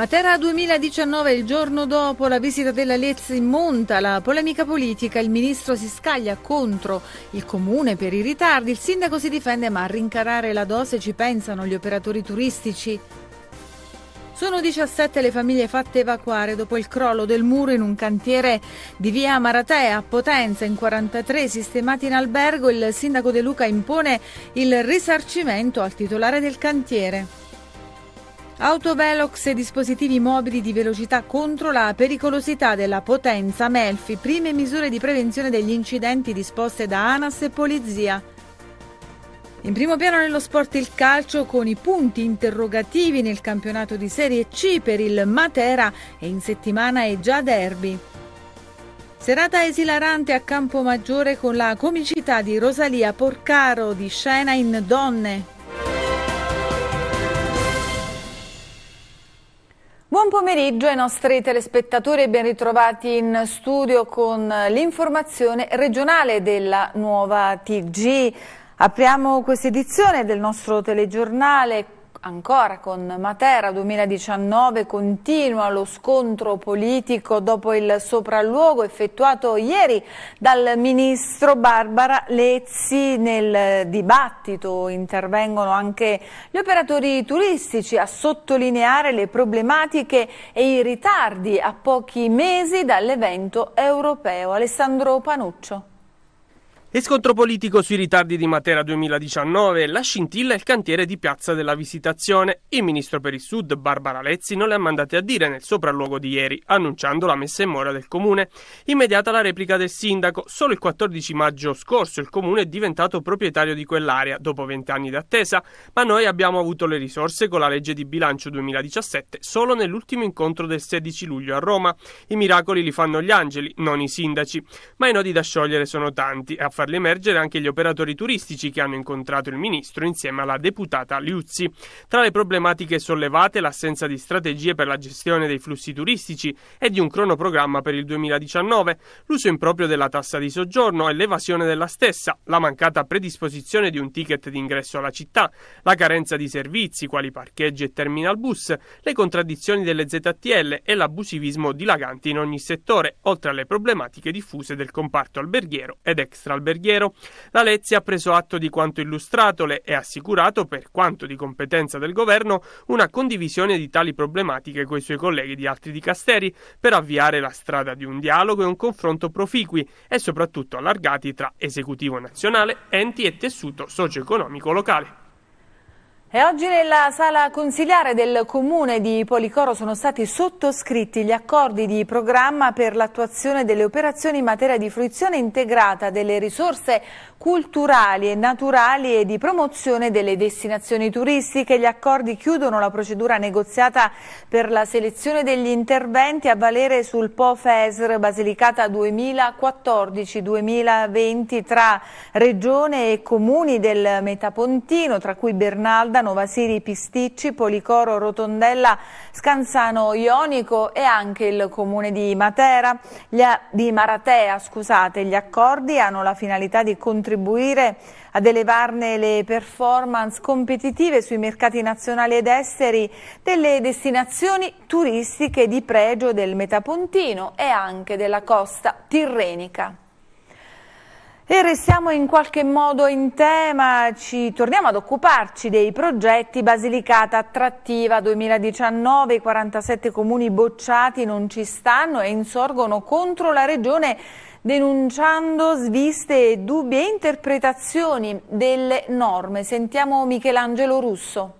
Matera 2019, il giorno dopo la visita della Lezzi in monta la polemica politica, il ministro si scaglia contro il comune per i ritardi, il sindaco si difende ma a rincarare la dose ci pensano gli operatori turistici. Sono 17 le famiglie fatte evacuare dopo il crollo del muro in un cantiere di via Maratea a Potenza, in 43 sistemati in albergo, il sindaco De Luca impone il risarcimento al titolare del cantiere. Autovelox e dispositivi mobili di velocità contro la pericolosità della potenza Melfi, prime misure di prevenzione degli incidenti disposte da ANAS e Polizia. In primo piano nello sport il calcio con i punti interrogativi nel campionato di Serie C per il Matera e in settimana è già derby. Serata esilarante a Campomaggiore con la comicità di Rosalia Porcaro di scena in Donne, Buon pomeriggio ai nostri telespettatori e ben ritrovati in studio con l'informazione regionale della nuova TG. Apriamo questa edizione del nostro telegiornale Ancora con Matera 2019 continua lo scontro politico dopo il sopralluogo effettuato ieri dal ministro Barbara Lezzi. Nel dibattito intervengono anche gli operatori turistici a sottolineare le problematiche e i ritardi a pochi mesi dall'evento europeo. Alessandro Panuccio. E scontro politico sui ritardi di Matera 2019, la scintilla è il cantiere di Piazza della Visitazione. Il ministro per il Sud, Barbara Lezzi, non le ha mandate a dire nel sopralluogo di ieri, annunciando la messa in mora del comune. Immediata la replica del sindaco. Solo il 14 maggio scorso il comune è diventato proprietario di quell'area, dopo vent'anni d'attesa, ma noi abbiamo avuto le risorse con la legge di bilancio 2017 solo nell'ultimo incontro del 16 luglio a Roma. I miracoli li fanno gli angeli, non i sindaci. Ma i nodi da sciogliere sono tanti, farli emergere anche gli operatori turistici che hanno incontrato il ministro insieme alla deputata Liuzzi. Tra le problematiche sollevate l'assenza di strategie per la gestione dei flussi turistici e di un cronoprogramma per il 2019, l'uso improprio della tassa di soggiorno e l'evasione della stessa, la mancata predisposizione di un ticket d'ingresso alla città, la carenza di servizi quali parcheggi e terminal bus, le contraddizioni delle ZTL e l'abusivismo dilagante in ogni settore, oltre alle problematiche diffuse del comparto alberghiero ed extraalberghiero alberghiero, la Lezzi ha preso atto di quanto illustratole e ha assicurato, per quanto di competenza del governo, una condivisione di tali problematiche con i suoi colleghi di altri dicasteri per avviare la strada di un dialogo e un confronto proficui e soprattutto allargati tra esecutivo nazionale, enti e tessuto socio-economico locale. E oggi nella sala consigliare del comune di Policoro sono stati sottoscritti gli accordi di programma per l'attuazione delle operazioni in materia di fruizione integrata delle risorse culturali e naturali e di promozione delle destinazioni turistiche. Gli accordi chiudono la procedura negoziata per la selezione degli interventi a valere sul POFESR Basilicata 2014-2020 tra regione e comuni del Metapontino, tra cui Bernalda Garda, Novasiri Pisticci, Policoro Rotondella, Scanzano Ionico e anche il comune di, Matera, di Maratea. Scusate, gli accordi hanno la finalità di contribuire ad elevarne le performance competitive sui mercati nazionali ed esteri delle destinazioni turistiche di pregio del Metapontino e anche della costa tirrenica. E restiamo in qualche modo in tema, ci torniamo ad occuparci dei progetti Basilicata Attrattiva 2019, i 47 comuni bocciati non ci stanno e insorgono contro la regione denunciando sviste e dubbie interpretazioni delle norme. Sentiamo Michelangelo Russo.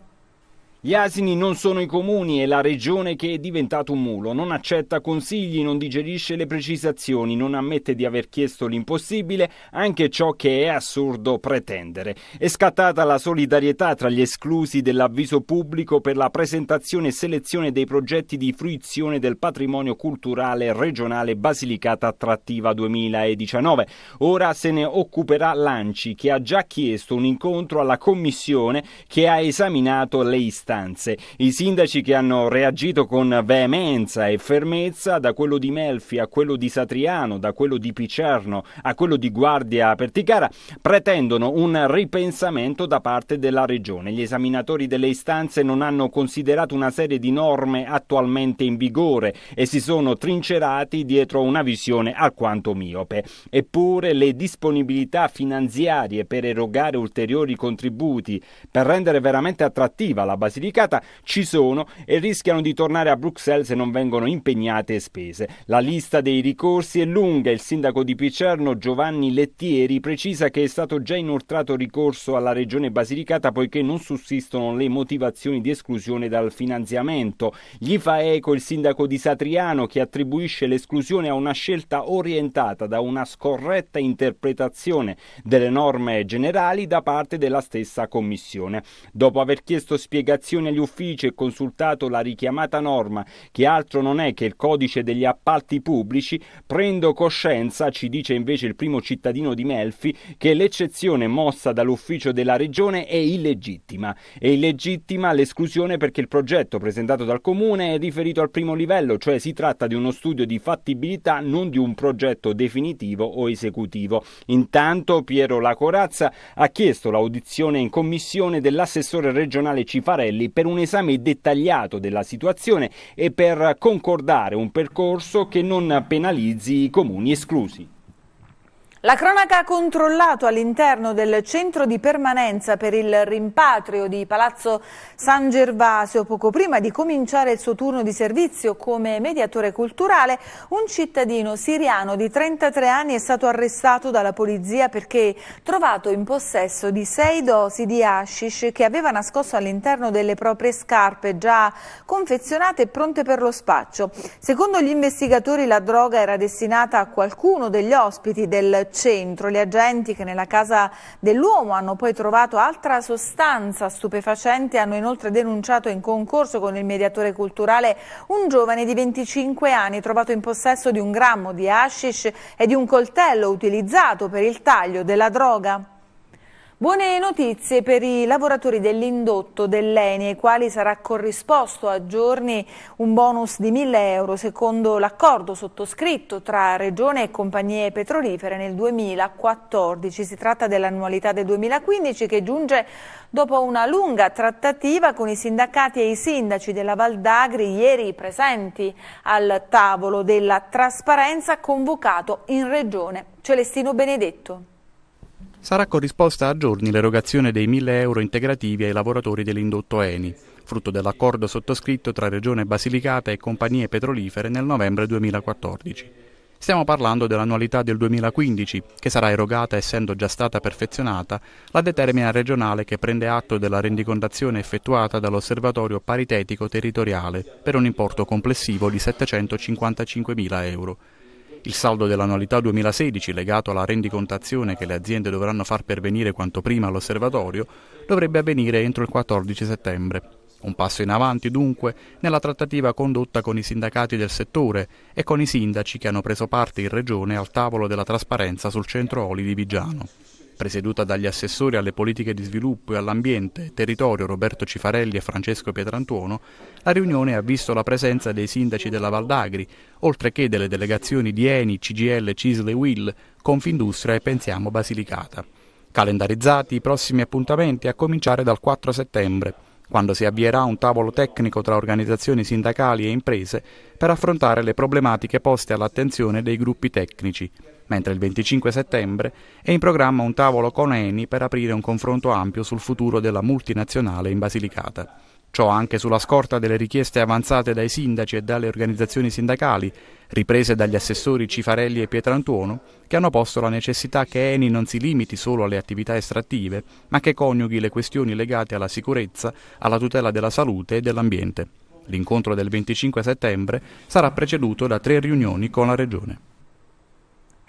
Gli asini non sono i comuni e la regione che è diventato un mulo, non accetta consigli, non digerisce le precisazioni, non ammette di aver chiesto l'impossibile, anche ciò che è assurdo pretendere. È scattata la solidarietà tra gli esclusi dell'avviso pubblico per la presentazione e selezione dei progetti di fruizione del patrimonio culturale regionale Basilicata Attrattiva 2019. Ora se ne occuperà l'ANCI che ha già chiesto un incontro alla commissione che ha esaminato le istanze istanze. I sindaci che hanno reagito con veemenza e fermezza, da quello di Melfi a quello di Satriano, da quello di Picerno a quello di Guardia Perticara, pretendono un ripensamento da parte della regione. Gli esaminatori delle istanze non hanno considerato una serie di norme attualmente in vigore e si sono trincerati dietro una visione alquanto miope. Eppure le disponibilità finanziarie per erogare ulteriori contributi per rendere veramente attrattiva la Basilicata Basilicata ci sono e rischiano di tornare a Bruxelles se non vengono impegnate spese. La lista dei ricorsi è lunga. Il sindaco di Picerno Giovanni Lettieri precisa che è stato già inoltrato ricorso alla regione Basilicata poiché non sussistono le motivazioni di esclusione dal finanziamento. Gli fa eco il sindaco di Satriano che attribuisce l'esclusione a una scelta orientata da una scorretta interpretazione delle norme generali da parte della stessa commissione. Dopo aver chiesto spiegazioni direzioni agli uffici e consultato la richiamata norma, che altro non è che il codice degli appalti pubblici, prendo coscienza, ci dice invece il primo cittadino di Melfi, che l'eccezione mossa dall'ufficio della regione è illegittima. È illegittima l'esclusione perché il progetto presentato dal comune è riferito al primo livello, cioè si tratta di uno studio di fattibilità, non di un progetto definitivo o esecutivo. Intanto Piero Lacorazza ha chiesto l'audizione in commissione dell'assessore regionale Cifarelli livelli per un esame dettagliato della situazione e per concordare un percorso che non penalizzi i comuni esclusi. La cronaca ha controllato all'interno del centro di permanenza per il rimpatrio di Palazzo San Gervasio, poco prima di cominciare il suo turno di servizio come mediatore culturale, un cittadino siriano di 33 anni è stato arrestato dalla polizia perché trovato in possesso di sei dosi di hashish che aveva nascosto all'interno delle proprie scarpe già confezionate e pronte per lo spaccio. Secondo gli investigatori la droga era destinata a qualcuno degli ospiti del centro, gli agenti che nella casa dell'uomo hanno poi trovato altra sostanza stupefacente hanno inoltre denunciato in concorso con il mediatore culturale un giovane di 25 anni trovato in possesso di un grammo di hashish e di un coltello utilizzato per il taglio della droga. Buone notizie per i lavoratori dell'indotto dell'ENI ai quali sarà corrisposto a giorni un bonus di 1000 euro secondo l'accordo sottoscritto tra Regione e compagnie petrolifere nel 2014. Si tratta dell'annualità del 2015 che giunge dopo una lunga trattativa con i sindacati e i sindaci della Val d'Agri ieri presenti al tavolo della trasparenza convocato in Regione. Celestino Benedetto. Sarà corrisposta a giorni l'erogazione dei 1.000 euro integrativi ai lavoratori dell'indotto Eni, frutto dell'accordo sottoscritto tra Regione Basilicata e compagnie petrolifere nel novembre 2014. Stiamo parlando dell'annualità del 2015, che sarà erogata essendo già stata perfezionata la determina regionale che prende atto della rendicontazione effettuata dall'Osservatorio Paritetico Territoriale per un importo complessivo di 755.000 euro. Il saldo dell'annualità 2016, legato alla rendicontazione che le aziende dovranno far pervenire quanto prima all'osservatorio, dovrebbe avvenire entro il 14 settembre. Un passo in avanti dunque nella trattativa condotta con i sindacati del settore e con i sindaci che hanno preso parte in regione al tavolo della trasparenza sul centro oli di Vigiano presieduta dagli assessori alle politiche di sviluppo e all'ambiente territorio Roberto Cifarelli e Francesco Pietrantuono, la riunione ha visto la presenza dei sindaci della Val d'Agri, oltre che delle delegazioni di Eni, CGL, Cisle Will, Confindustria e Pensiamo Basilicata. Calendarizzati i prossimi appuntamenti a cominciare dal 4 settembre, quando si avvierà un tavolo tecnico tra organizzazioni sindacali e imprese per affrontare le problematiche poste all'attenzione dei gruppi tecnici mentre il 25 settembre è in programma un tavolo con Eni per aprire un confronto ampio sul futuro della multinazionale in Basilicata. Ciò anche sulla scorta delle richieste avanzate dai sindaci e dalle organizzazioni sindacali, riprese dagli assessori Cifarelli e Pietrantuono, che hanno posto la necessità che Eni non si limiti solo alle attività estrattive, ma che coniughi le questioni legate alla sicurezza, alla tutela della salute e dell'ambiente. L'incontro del 25 settembre sarà preceduto da tre riunioni con la Regione.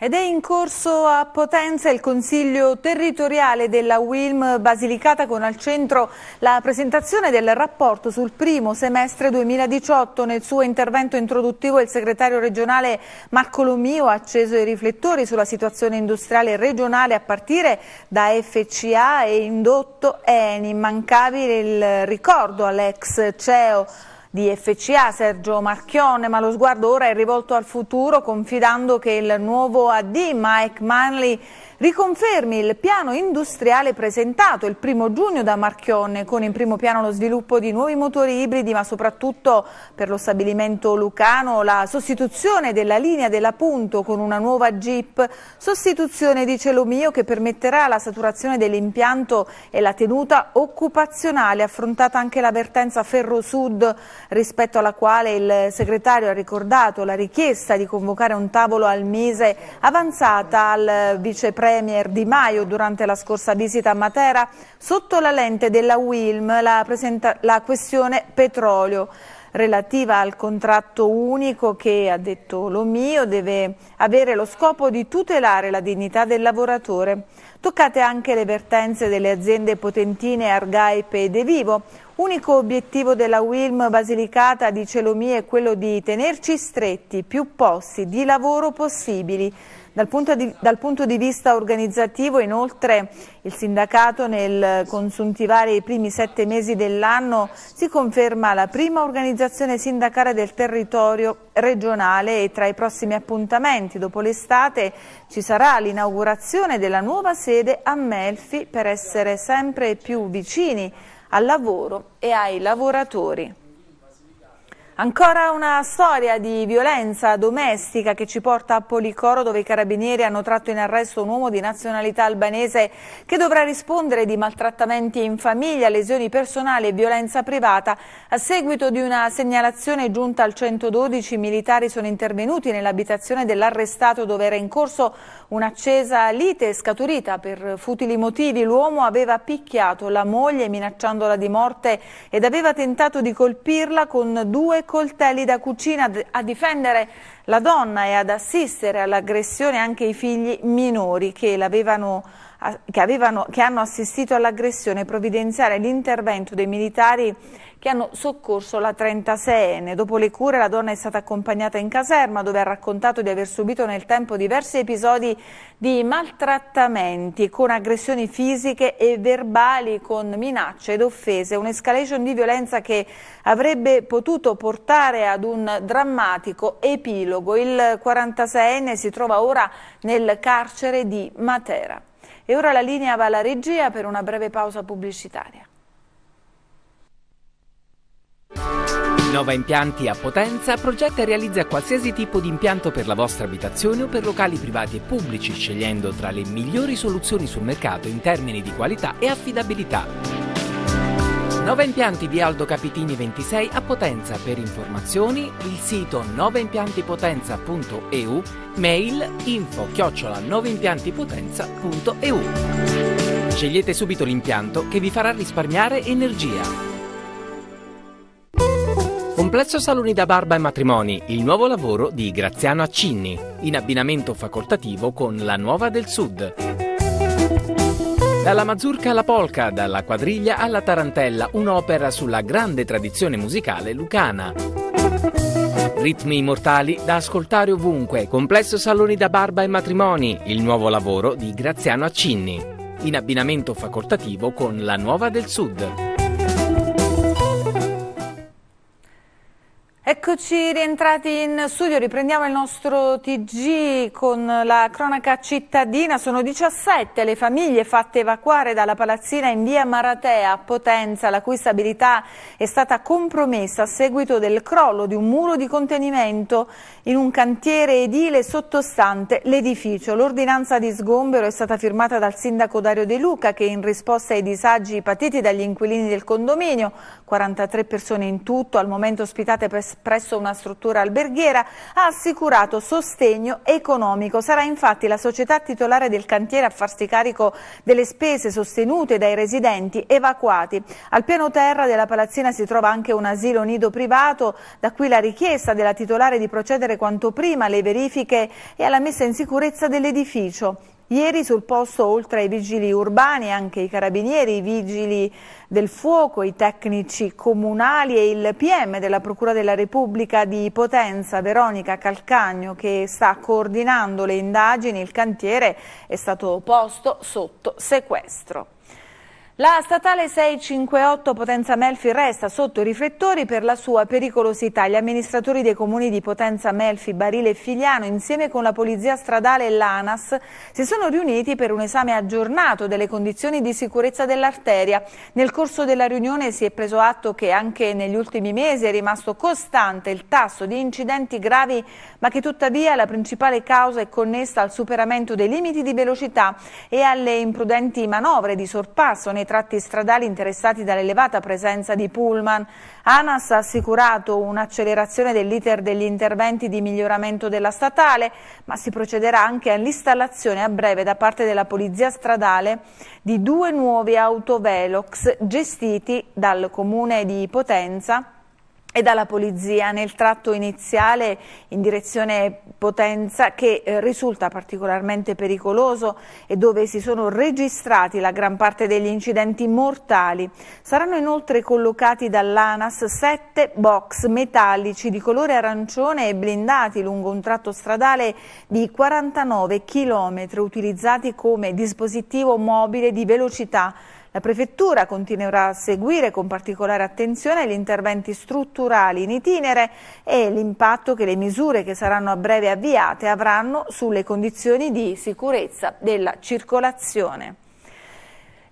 Ed è in corso a Potenza il Consiglio territoriale della WILM Basilicata con al centro la presentazione del rapporto sul primo semestre 2018. Nel suo intervento introduttivo il segretario regionale Marco Lomio ha acceso i riflettori sulla situazione industriale regionale a partire da FCA e indotto ENI. Immancabile il ricordo all'ex CEO di FCA Sergio Marchione, ma lo sguardo ora è rivolto al futuro confidando che il nuovo AD Mike Manley riconfermi il piano industriale presentato il primo giugno da Marchionne con in primo piano lo sviluppo di nuovi motori ibridi ma soprattutto per lo stabilimento lucano la sostituzione della linea della Punto con una nuova Jeep, sostituzione di Celomio che permetterà la saturazione dell'impianto e la tenuta occupazionale affrontata anche l'avvertenza Ferro Sud rispetto alla quale il segretario ha ricordato la richiesta di convocare un tavolo al mese avanzata al vice premier Di Maio durante la scorsa visita a Matera sotto la lente della Wilm la, la questione petrolio relativa al contratto unico che, ha detto Lomio, deve avere lo scopo di tutelare la dignità del lavoratore. Toccate anche le vertenze delle aziende potentine Argaipe e De Vivo, Unico obiettivo della Wilm Basilicata di Celomie è quello di tenerci stretti, più posti di lavoro possibili. Dal punto, di, dal punto, di, vista organizzativo inoltre il sindacato nel consuntivare i primi sette mesi dell'anno si conferma la prima organizzazione sindacale del territorio regionale e tra i prossimi appuntamenti dopo l'estate ci sarà l'inaugurazione della nuova sede a Melfi per essere sempre più vicini al lavoro e ai lavoratori. Ancora una storia di violenza domestica che ci porta a Policoro dove i carabinieri hanno tratto in arresto un uomo di nazionalità albanese che dovrà rispondere di maltrattamenti in famiglia, lesioni personali e violenza privata. A seguito di una segnalazione giunta al 112 militari sono intervenuti nell'abitazione dell'arrestato dove era in corso un'accesa lite scaturita per futili motivi. L'uomo aveva picchiato la moglie minacciandola di morte ed aveva tentato di colpirla con due coltelli da cucina a difendere la donna e ad assistere all'aggressione anche i figli minori che, avevano, che, avevano, che hanno assistito all'aggressione provvidenziale l'intervento dei militari che hanno soccorso la 36enne. Dopo le cure la donna è stata accompagnata in caserma dove ha raccontato di aver subito nel tempo diversi episodi di maltrattamenti con aggressioni fisiche e verbali, con minacce ed offese. Un'escalation di violenza che avrebbe potuto portare ad un drammatico epilogo. Il 46enne si trova ora nel carcere di Matera. E ora la linea va alla regia per una breve pausa pubblicitaria. Nova Impianti a Potenza progetta e realizza qualsiasi tipo di impianto per la vostra abitazione o per locali privati e pubblici, scegliendo tra le migliori soluzioni sul mercato in termini di qualità e affidabilità. Nova Impianti di Aldo Capitini 26 a Potenza. Per informazioni il sito novaimpiantipotenza.eu, mail info chiocciola novaimpiantipotenza.eu. Scegliete subito l'impianto che vi farà risparmiare energia. Complesso Saloni da Barba e Matrimoni, il nuovo lavoro di Graziano Accinni, in abbinamento facoltativo con La Nuova del Sud. Dalla mazurca alla polca, dalla quadriglia alla tarantella, un'opera sulla grande tradizione musicale lucana. Ritmi immortali da ascoltare ovunque, Complesso Saloni da Barba e Matrimoni, il nuovo lavoro di Graziano Accinni, in abbinamento facoltativo con La Nuova del Sud. Eccoci rientrati in studio, riprendiamo il nostro TG con la cronaca cittadina. Sono 17 le famiglie fatte evacuare dalla palazzina in via Maratea a Potenza, la cui stabilità è stata compromessa a seguito del crollo di un muro di contenimento in un cantiere edile sottostante l'edificio. L'ordinanza di sgombero è stata firmata dal sindaco Dario De Luca che in risposta ai disagi patiti dagli inquilini del condominio, 43 persone in tutto, al momento ospitate presso presso una struttura alberghiera, ha assicurato sostegno economico. Sarà infatti la società titolare del cantiere a farsi carico delle spese sostenute dai residenti evacuati. Al piano terra della palazzina si trova anche un asilo nido privato, da qui la richiesta della titolare di procedere quanto prima alle verifiche e alla messa in sicurezza dell'edificio. Ieri sul posto oltre ai vigili urbani anche i carabinieri, i vigili del fuoco, i tecnici comunali e il PM della Procura della Repubblica di Potenza, Veronica Calcagno, che sta coordinando le indagini, il cantiere è stato posto sotto sequestro. La statale 658 Potenza Melfi resta sotto i riflettori per la sua pericolosità. Gli amministratori dei comuni di Potenza Melfi, Barile e Figliano, insieme con la Polizia Stradale e l'ANAS, si sono riuniti per un esame aggiornato delle condizioni di sicurezza dell'arteria. Nel corso della riunione si è preso atto che anche negli ultimi mesi è rimasto costante il tasso di incidenti gravi, ma che tuttavia la principale causa è connessa al superamento dei limiti di velocità e alle imprudenti manovre di sorpasso nei nei tratti stradali interessati dall'elevata presenza di pullman. ANAS ha assicurato un'accelerazione dell'iter degli interventi di miglioramento della statale, ma si procederà anche all'installazione a breve da parte della Polizia Stradale di due nuovi autovelox gestiti dal Comune di Potenza e dalla polizia nel tratto iniziale in direzione Potenza che eh, risulta particolarmente pericoloso e dove si sono registrati la gran parte degli incidenti mortali. Saranno inoltre collocati dall'ANAS sette box metallici di colore arancione e blindati lungo un tratto stradale di 49 km utilizzati come dispositivo mobile di velocità la Prefettura continuerà a seguire con particolare attenzione gli interventi strutturali in itinere e l'impatto che le misure che saranno a breve avviate avranno sulle condizioni di sicurezza della circolazione.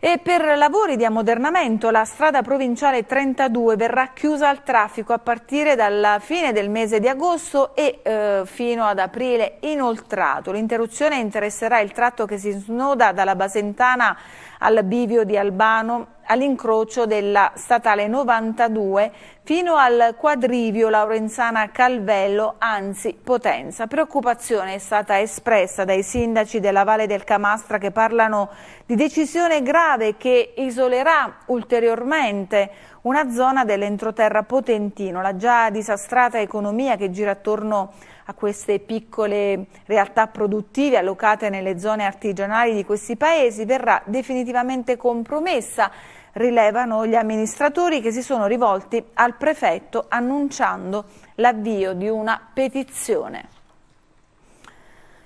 E per lavori di ammodernamento la strada provinciale 32 verrà chiusa al traffico a partire dalla fine del mese di agosto e eh, fino ad aprile inoltrato. L'interruzione interesserà il tratto che si snoda dalla Basentana al bivio di Albano all'incrocio della statale 92 fino al quadrivio Laurenzana Calvello, anzi Potenza. Preoccupazione è stata espressa dai sindaci della Valle del Camastra che parlano di decisione grave che isolerà ulteriormente una zona dell'entroterra potentino, la già disastrata economia che gira attorno a queste piccole realtà produttive allocate nelle zone artigianali di questi paesi verrà definitivamente compromessa rilevano gli amministratori che si sono rivolti al prefetto annunciando l'avvio di una petizione.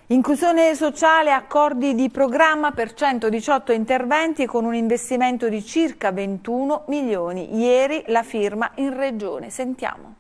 Inclusione sociale, accordi di programma per 118 interventi con un investimento di circa 21 milioni. Ieri la firma in regione. Sentiamo.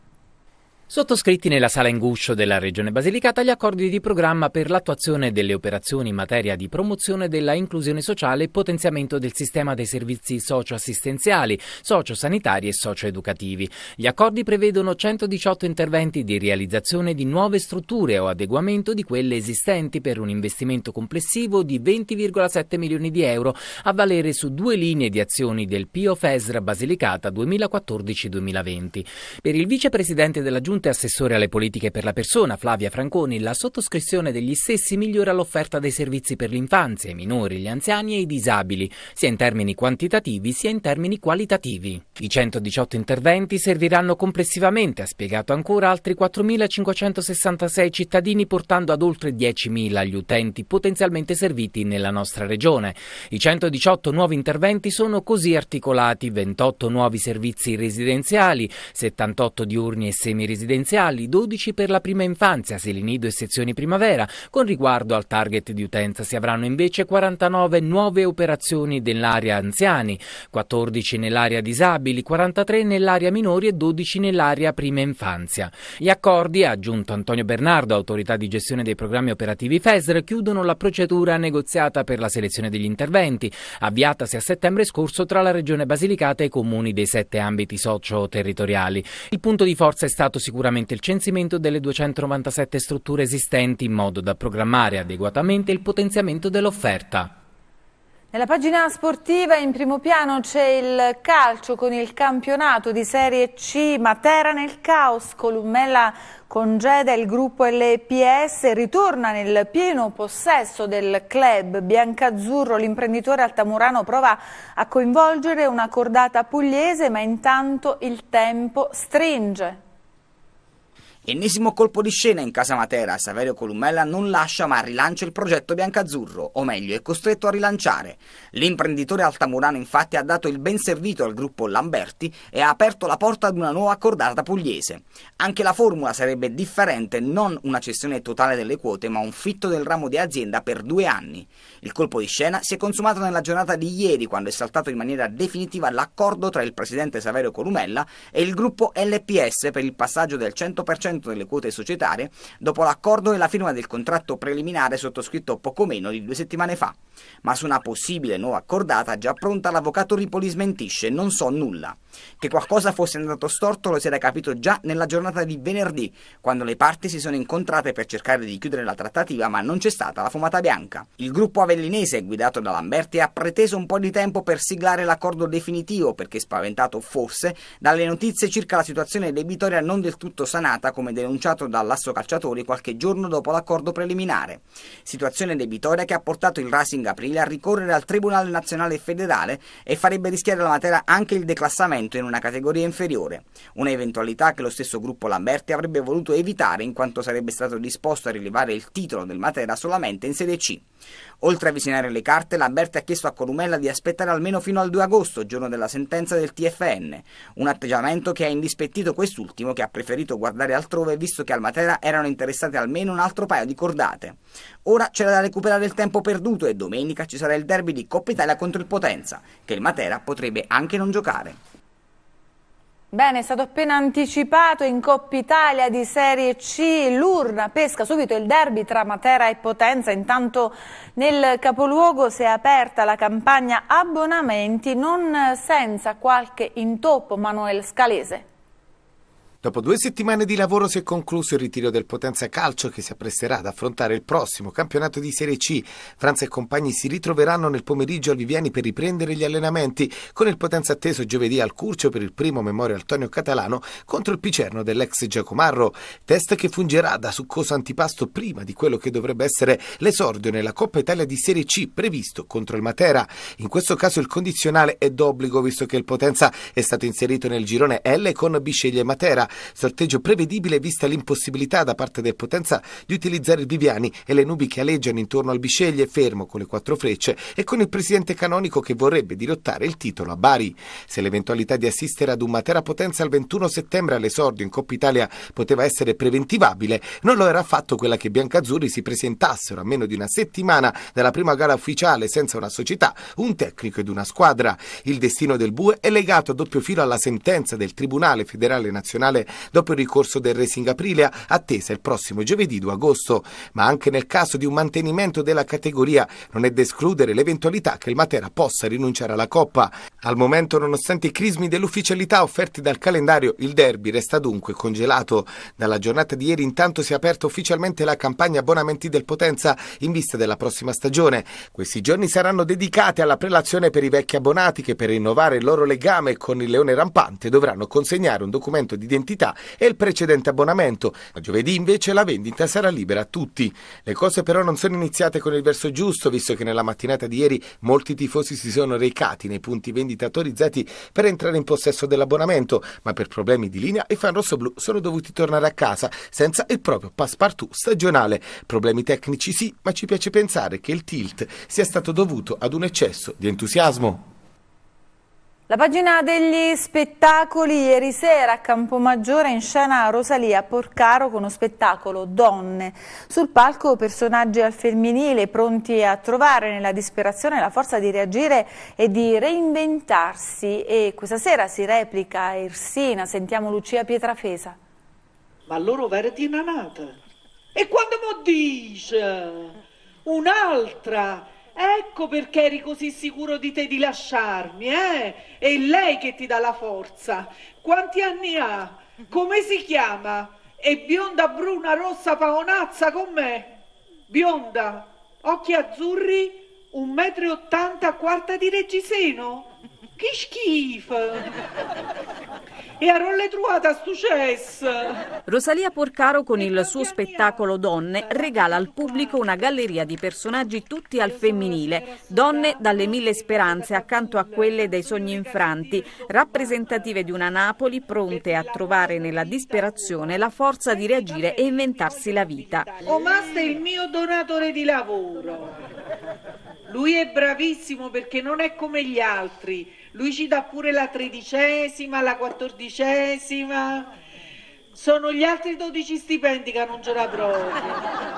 Sottoscritti nella sala inguscio della Regione Basilicata gli accordi di programma per l'attuazione delle operazioni in materia di promozione della inclusione sociale e potenziamento del sistema dei servizi socioassistenziali, sociosanitari e socioeducativi. Gli accordi prevedono 118 interventi di realizzazione di nuove strutture o adeguamento di quelle esistenti per un investimento complessivo di 20,7 milioni di euro a valere su due linee di azioni del PIO FESR Basilicata 2014-2020. Per il vicepresidente della Giunta Consulta assessore alle politiche per la persona Flavia Franconi, la sottoscrizione degli stessi migliora l'offerta dei servizi per l'infanzia, i minori, gli anziani e i disabili, sia in termini quantitativi sia in termini qualitativi. I 118 interventi serviranno complessivamente, ha spiegato ancora, altri 4.566 cittadini portando ad oltre 10.000 gli utenti potenzialmente serviti nella nostra regione. I 118 nuovi interventi sono così articolati, 28 nuovi servizi residenziali, 78 diurni e semiresidenziali, residenziali, 12 per la prima infanzia, asili nido e sezioni primavera. Con riguardo al target di utenza si avranno invece 49 nuove operazioni nell'area anziani, 14 nell'area disabili, 43 nell'area minori e 12 nell'area prima infanzia. Gli accordi, ha aggiunto Antonio Bernardo, autorità di gestione dei programmi operativi FESR, chiudono la procedura negoziata per la selezione degli interventi, avviatasi a settembre scorso tra la Regione Basilicata e i comuni dei sette ambiti socio-territoriali. Il punto di forza è stato sicuramente sicuramente il censimento delle 297 strutture esistenti in modo da programmare adeguatamente il potenziamento dell'offerta. Nella pagina sportiva in primo piano c'è il calcio con il campionato di Serie C Matera nel caos, Colummella congeda il gruppo LPS e ritorna nel pieno possesso del club biancazzurro. L'imprenditore altamurano prova a coinvolgere una cordata pugliese ma intanto il tempo stringe. Ennesimo colpo di scena in casa Matera, Saverio Columella non lascia ma rilancia il progetto biancazzurro, o meglio è costretto a rilanciare. L'imprenditore altamurano infatti ha dato il ben servito al gruppo Lamberti e ha aperto la porta ad una nuova accordata pugliese. Anche la formula sarebbe differente, non una cessione totale delle quote ma un fitto del ramo di azienda per due anni. Il colpo di scena si è consumato nella giornata di ieri quando è saltato in maniera definitiva l'accordo tra il presidente Saverio Columella e il gruppo LPS per il passaggio del 100% 10% delle quote societarie dopo l'accordo e la firma del contratto preliminare sottoscritto poco meno di due settimane fa. Ma su una possibile nuova accordata già pronta l'avvocato Ripoli smentisce non so nulla. Che qualcosa fosse andato storto lo si era capito già nella giornata di venerdì, quando le parti si sono incontrate per cercare di chiudere la trattativa ma non c'è stata la fumata bianca. Il gruppo avellinese guidato da Lamberti ha preteso un po' di tempo per siglare l'accordo definitivo perché spaventato forse dalle notizie circa la situazione debitoria non del tutto sanata come come denunciato dall'Asso Calciatori qualche giorno dopo l'accordo preliminare. Situazione debitoria che ha portato il Racing Aprile a ricorrere al Tribunale Nazionale Federale e farebbe rischiare la Matera anche il declassamento in una categoria inferiore. Una eventualità che lo stesso gruppo Lamberti avrebbe voluto evitare in quanto sarebbe stato disposto a rilevare il titolo del Matera solamente in Serie C. Oltre a visionare le carte, Lamberti ha chiesto a Columella di aspettare almeno fino al 2 agosto, giorno della sentenza del TFN, un atteggiamento che ha indispettito quest'ultimo che ha preferito guardare altrove visto che al Matera erano interessate almeno un altro paio di cordate. Ora c'era da recuperare il tempo perduto e domenica ci sarà il derby di Coppa Italia contro il Potenza, che il Matera potrebbe anche non giocare. Bene, è stato appena anticipato in Coppa Italia di Serie C, l'Urna pesca subito il derby tra Matera e Potenza, intanto nel capoluogo si è aperta la campagna abbonamenti non senza qualche intoppo Manuel Scalese. Dopo due settimane di lavoro si è concluso il ritiro del Potenza Calcio che si appresterà ad affrontare il prossimo campionato di Serie C. Franza e compagni si ritroveranno nel pomeriggio a Viviani per riprendere gli allenamenti, con il Potenza atteso giovedì al Curcio per il primo Memorial Tonio Catalano contro il Picerno dell'ex Giacomarro, test che fungerà da succoso antipasto prima di quello che dovrebbe essere l'esordio nella Coppa Italia di Serie C previsto contro il Matera. In questo caso il condizionale è d'obbligo visto che il Potenza è stato inserito nel girone L con Bisceglie e Matera. Sorteggio prevedibile vista l'impossibilità da parte del Potenza di utilizzare i Biviani e le nubi che aleggiano intorno al Bisceglie fermo con le quattro frecce e con il presidente canonico che vorrebbe dirottare il titolo a Bari. Se l'eventualità di assistere ad un Matera Potenza il 21 settembre all'esordio in Coppa Italia poteva essere preventivabile, non lo era affatto quella che biancazzurri si presentassero a meno di una settimana dalla prima gara ufficiale senza una società, un tecnico ed una squadra. Il destino del Bue è legato a doppio filo alla sentenza del Tribunale Federale Nazionale dopo il ricorso del Racing Aprilia, attesa il prossimo giovedì 2 agosto. Ma anche nel caso di un mantenimento della categoria, non è da escludere l'eventualità che il Matera possa rinunciare alla Coppa. Al momento, nonostante i crismi dell'ufficialità offerti dal calendario, il derby resta dunque congelato. Dalla giornata di ieri, intanto, si è aperta ufficialmente la campagna abbonamenti del Potenza in vista della prossima stagione. Questi giorni saranno dedicati alla prelazione per i vecchi abbonati che, per rinnovare il loro legame con il leone rampante, dovranno consegnare un documento d'identità l'identità e il precedente abbonamento. A giovedì invece la vendita sarà libera a tutti. Le cose però non sono iniziate con il verso giusto, visto che nella mattinata di ieri molti tifosi si sono recati nei punti vendita autorizzati per entrare in possesso dell'abbonamento, ma per problemi di linea i fan rossoblù sono dovuti tornare a casa senza il proprio passepartout stagionale. Problemi tecnici sì, ma ci piace pensare che il tilt sia stato dovuto ad un eccesso di entusiasmo. La pagina degli spettacoli ieri sera a Campomaggiore in scena Rosalia Porcaro con lo spettacolo Donne. Sul palco personaggi al femminile pronti a trovare nella disperazione la forza di reagire e di reinventarsi e questa sera si replica a Irsina, sentiamo Lucia Pietrafesa. Ma loro verdi nanata e quando mo dice un'altra Ecco perché eri così sicuro di te di lasciarmi, eh? È lei che ti dà la forza. Quanti anni ha? Come si chiama? È bionda, bruna, rossa, paonazza con me. Bionda, occhi azzurri, un metro e ottanta, quarta di reggiseno. Che schifo! E a Rolle Truata successo! Rosalia Porcaro con il suo spettacolo Donne regala al pubblico una galleria di personaggi tutti al femminile, donne dalle mille speranze accanto a quelle dei sogni infranti, rappresentative di una Napoli pronte a trovare nella disperazione la forza di reagire e inventarsi la vita. Omaste oh, è il mio donatore di lavoro. Lui è bravissimo perché non è come gli altri lui ci dà pure la tredicesima, la quattordicesima. Sono gli altri dodici stipendi che non ce la proprio.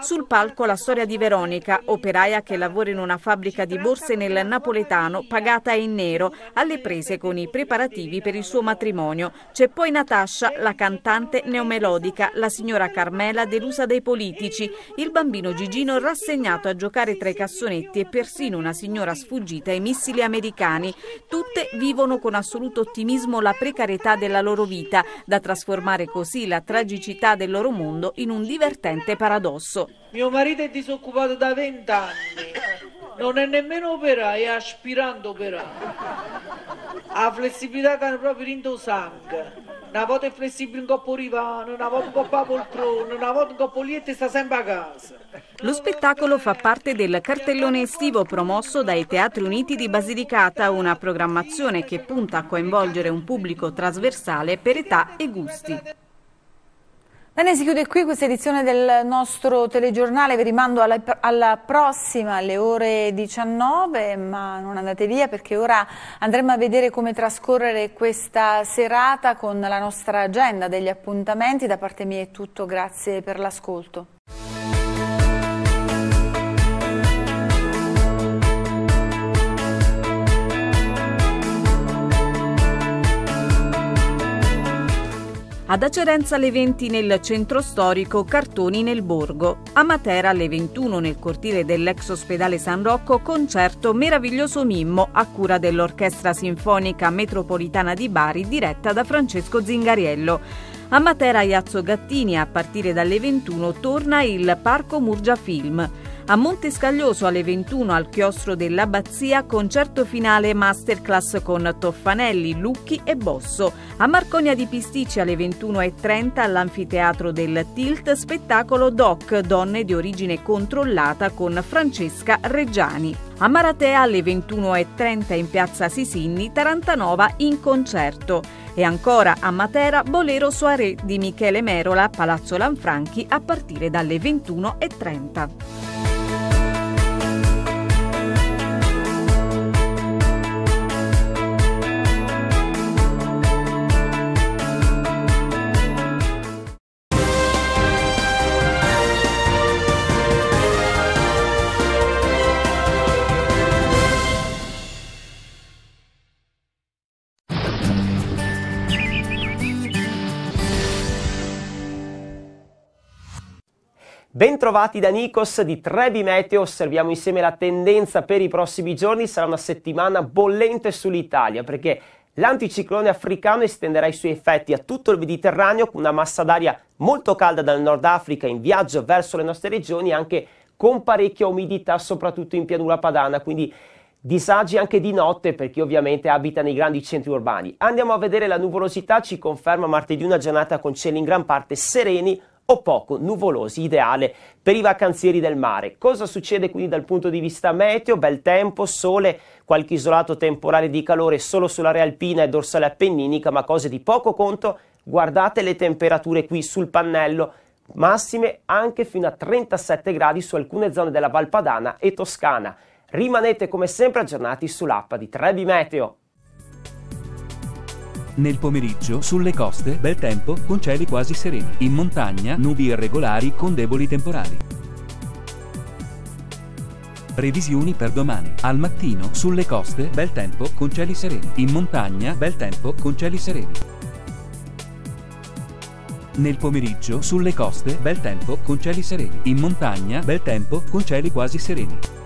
Sul palco la storia di Veronica, operaia che lavora in una fabbrica di borse nel napoletano, pagata in nero, alle prese con i preparativi per il suo matrimonio. C'è poi Natascia, la cantante neomelodica, la signora Carmela delusa dai politici, il bambino Gigino rassegnato a giocare tra i cassonetti e persino una signora sfuggita ai missili americani. Tutte vivono con assoluto ottimismo la precarietà della loro vita, da trasformare così la tragicità del loro mondo in un divertente paradosso rosso. Mio marito è disoccupato da 20 anni. non è nemmeno operaio, è aspirante operaio. Ha flessibilità che hanno proprio rindo sangue. Una volta è flessibile un coppo rivano, una volta un coppa poltrone, una volta un coppo liette sta sempre a casa. Lo spettacolo fa parte del cartellone estivo promosso dai Teatri Uniti di Basilicata, una programmazione che punta a coinvolgere un pubblico trasversale per età e gusti. Bene, si chiude qui questa edizione del nostro telegiornale, vi rimando alla, alla, prossima alle ore 19, ma non andate via perché ora andremo a vedere come trascorrere questa serata con la nostra agenda degli appuntamenti. Da parte mia è tutto, grazie per l'ascolto. Ad Acerenza alle 20 nel centro storico, Cartoni nel borgo. A Matera alle 21 nel cortile dell'ex ospedale San Rocco, concerto Meraviglioso Mimmo a cura dell'Orchestra Sinfonica Metropolitana di Bari diretta da Francesco Zingariello. A Matera Iazzo Gattini a partire dalle 21 torna il Parco Murgia Film. A Montescaglioso alle 21 al chiostro dell'Abbazia concerto finale masterclass con Toffanelli, Lucchi e Bosso. A Marconia di Pisticci alle 21.30 all'anfiteatro del Tilt spettacolo Doc Donne di origine controllata con Francesca Reggiani. A Maratea alle 21.30 in piazza Sisinni Tarantanova in concerto. E ancora a Matera Bolero Soirée di Michele Merola, Palazzo Lanfranchi a partire dalle 21.30. Bentrovati da Nikos di Trebi Meteo, osserviamo insieme la tendenza per i prossimi giorni, sarà una settimana bollente sull'Italia perché l'anticiclone africano estenderà i suoi effetti a tutto il Mediterraneo con una massa d'aria molto calda dal Nord Africa in viaggio verso le nostre regioni anche con parecchia umidità soprattutto in pianura padana, quindi disagi anche di notte per chi ovviamente abita nei grandi centri urbani. Andiamo a vedere la nuvolosità, ci conferma martedì una giornata con cieli in gran parte sereni o poco nuvolosi, ideale per i vacanzieri del mare. Cosa succede quindi dal punto di vista meteo? Bel tempo, sole, qualche isolato temporale di calore solo sull'area alpina e dorsale appenninica, ma cose di poco conto. Guardate le temperature qui sul pannello, massime anche fino a 37 gradi su alcune zone della Valpadana e Toscana. Rimanete come sempre aggiornati sull'app di Trebi Meteo. Nel pomeriggio, sulle coste, bel tempo, con cieli quasi sereni. In montagna, nubi irregolari con deboli temporali. Previsioni per domani. Al mattino, sulle coste, bel tempo, con cieli sereni. In montagna, bel tempo, con cieli sereni. Nel pomeriggio, sulle coste, bel tempo, con cieli sereni. In montagna, bel tempo, con cieli quasi sereni.